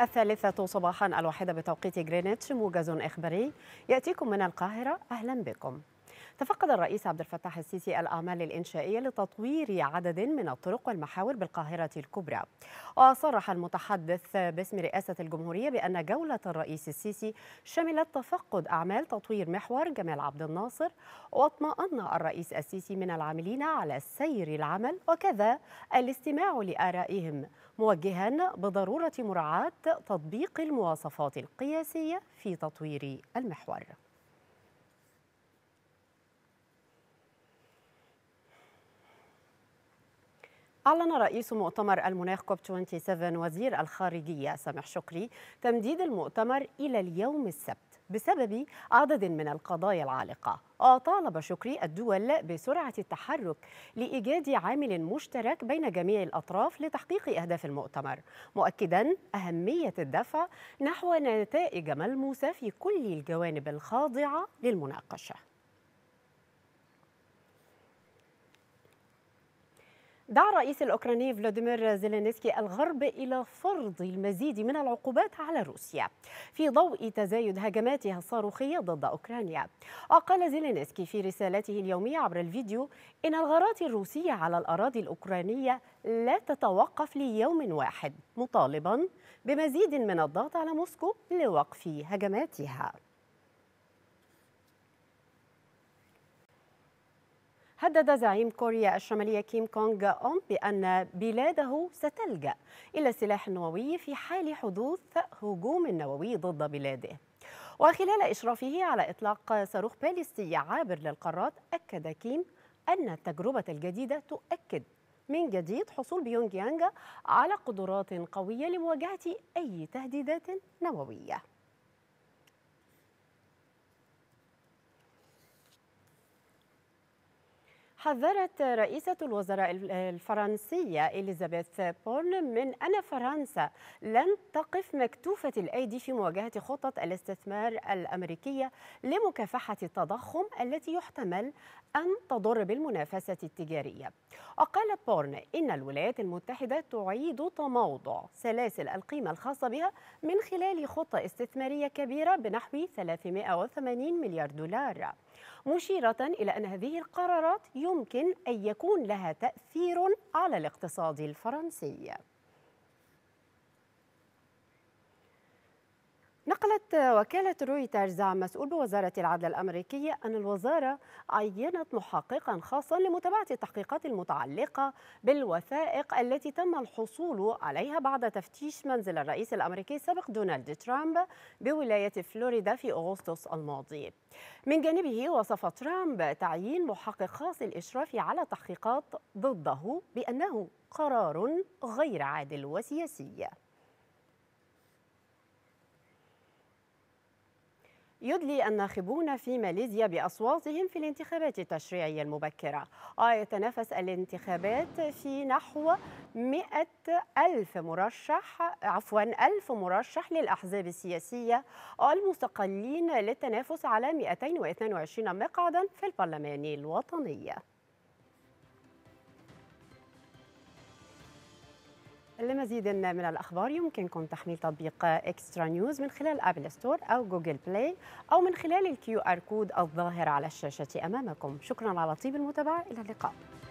الثالثة صباحا الواحدة بتوقيت غرينتش موجز إخباري يأتيكم من القاهرة أهلا بكم تفقد الرئيس عبد الفتاح السيسي الأعمال الإنشائية لتطوير عدد من الطرق والمحاور بالقاهرة الكبرى وصرح المتحدث باسم رئاسة الجمهورية بأن جولة الرئيس السيسي شملت تفقد أعمال تطوير محور جمال عبد الناصر واطمأن الرئيس السيسي من العاملين على سير العمل وكذا الاستماع لآرائهم موجها بضرورة مراعاة تطبيق المواصفات القياسية في تطوير المحور أعلن رئيس مؤتمر المناخ كوب 27 وزير الخارجية سامح شكري تمديد المؤتمر إلى اليوم السبت بسبب عدد من القضايا العالقة وطالب شكري الدول بسرعة التحرك لإيجاد عامل مشترك بين جميع الأطراف لتحقيق أهداف المؤتمر مؤكدا أهمية الدفع نحو نتائج ملموسة في كل الجوانب الخاضعة للمناقشة دعا الرئيس الاوكراني فلاديمير زيلينسكي الغرب الى فرض المزيد من العقوبات على روسيا في ضوء تزايد هجماتها الصاروخيه ضد اوكرانيا. وقال زيلينسكي في رسالته اليوميه عبر الفيديو ان الغارات الروسيه على الاراضي الاوكرانيه لا تتوقف ليوم واحد، مطالبا بمزيد من الضغط على موسكو لوقف هجماتها. هدد زعيم كوريا الشمالية كيم كونغ أون بأن بلاده ستلجأ إلى السلاح النووي في حال حدوث هجوم نووي ضد بلاده وخلال إشرافه على إطلاق صاروخ باليستي عابر للقارات أكد كيم أن التجربة الجديدة تؤكد من جديد حصول بيونغ يانغ على قدرات قوية لمواجهة أي تهديدات نووية حذرت رئيسة الوزراء الفرنسية إليزابيث بورن من أن فرنسا لن تقف مكتوفة الأيدي في مواجهة خطط الاستثمار الأمريكية لمكافحة التضخم التي يحتمل أن تضر بالمنافسة التجارية وقال بورن إن الولايات المتحدة تعيد تموضع سلاسل القيمة الخاصة بها من خلال خطة استثمارية كبيرة بنحو 380 مليار دولار مشيرة إلى أن هذه القرارات يمكن أن يكون لها تأثير على الاقتصاد الفرنسي نقلت وكالة رويترز عن مسؤول بوزارة العدل الأمريكية أن الوزارة عينت محققا خاصا لمتابعة التحقيقات المتعلقة بالوثائق التي تم الحصول عليها بعد تفتيش منزل الرئيس الأمريكي السابق دونالد ترامب بولاية فلوريدا في أغسطس الماضي من جانبه وصف ترامب تعيين محقق خاص الإشراف على تحقيقات ضده بأنه قرار غير عادل وسياسي يدلي الناخبون في ماليزيا بأصواتهم في الانتخابات التشريعية المبكرة ويتنافس آه، الانتخابات في نحو 100 ألف مرشح عفوا ألف مرشح للأحزاب السياسية المستقلين للتنافس على 222 مقعدا في البرلمان الوطني لمزيد من الأخبار يمكنكم تحميل تطبيق إكسترا نيوز من خلال أبل ستور أو جوجل بلاي أو من خلال الكيو آر كود الظاهر على الشاشة أمامكم شكرا على طيب المتابعة إلى اللقاء